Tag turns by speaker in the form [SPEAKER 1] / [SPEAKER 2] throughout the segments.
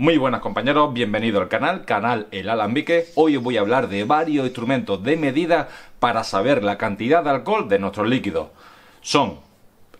[SPEAKER 1] Muy buenas compañeros, bienvenido al canal, canal El Alambique. Hoy os voy a hablar de varios instrumentos de medida para saber la cantidad de alcohol de nuestros líquidos. Son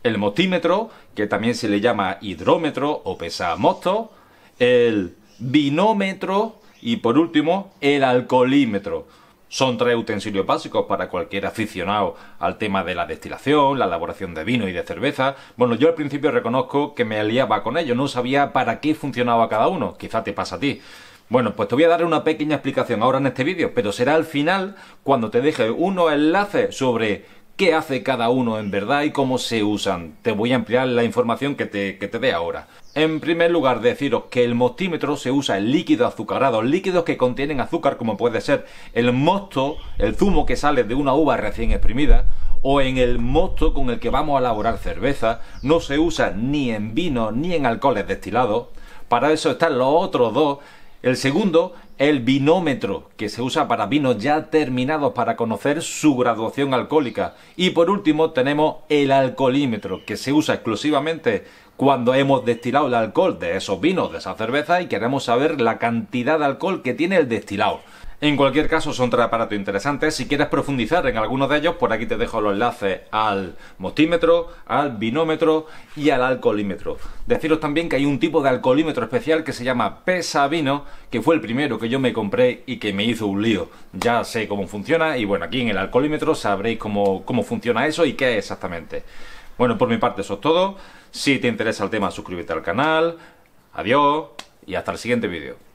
[SPEAKER 1] el motímetro, que también se le llama hidrómetro o pesamosto, el binómetro y por último el alcoholímetro. Son tres utensilios básicos para cualquier aficionado al tema de la destilación, la elaboración de vino y de cerveza. Bueno, yo al principio reconozco que me aliaba con ello, no sabía para qué funcionaba cada uno, quizá te pasa a ti. Bueno, pues te voy a dar una pequeña explicación ahora en este vídeo, pero será al final cuando te deje unos enlaces sobre qué hace cada uno en verdad y cómo se usan. Te voy a ampliar la información que te, que te dé ahora. En primer lugar, deciros que el mostímetro se usa en líquidos azucarados, líquidos que contienen azúcar como puede ser el mosto, el zumo que sale de una uva recién exprimida, o en el mosto con el que vamos a elaborar cerveza, no se usa ni en vino ni en alcoholes destilados. Para eso están los otros dos el segundo, el vinómetro, que se usa para vinos ya terminados para conocer su graduación alcohólica. Y por último tenemos el alcoholímetro, que se usa exclusivamente cuando hemos destilado el alcohol de esos vinos, de esa cerveza, y queremos saber la cantidad de alcohol que tiene el destilado. En cualquier caso, son tres aparatos interesantes. Si quieres profundizar en algunos de ellos, por aquí te dejo los enlaces al mostímetro, al binómetro y al alcoholímetro. Deciros también que hay un tipo de alcoholímetro especial que se llama Pesavino, que fue el primero que yo me compré y que me hizo un lío. Ya sé cómo funciona y bueno, aquí en el alcoholímetro sabréis cómo, cómo funciona eso y qué es exactamente. Bueno, por mi parte eso es todo. Si te interesa el tema, suscríbete al canal. Adiós y hasta el siguiente vídeo.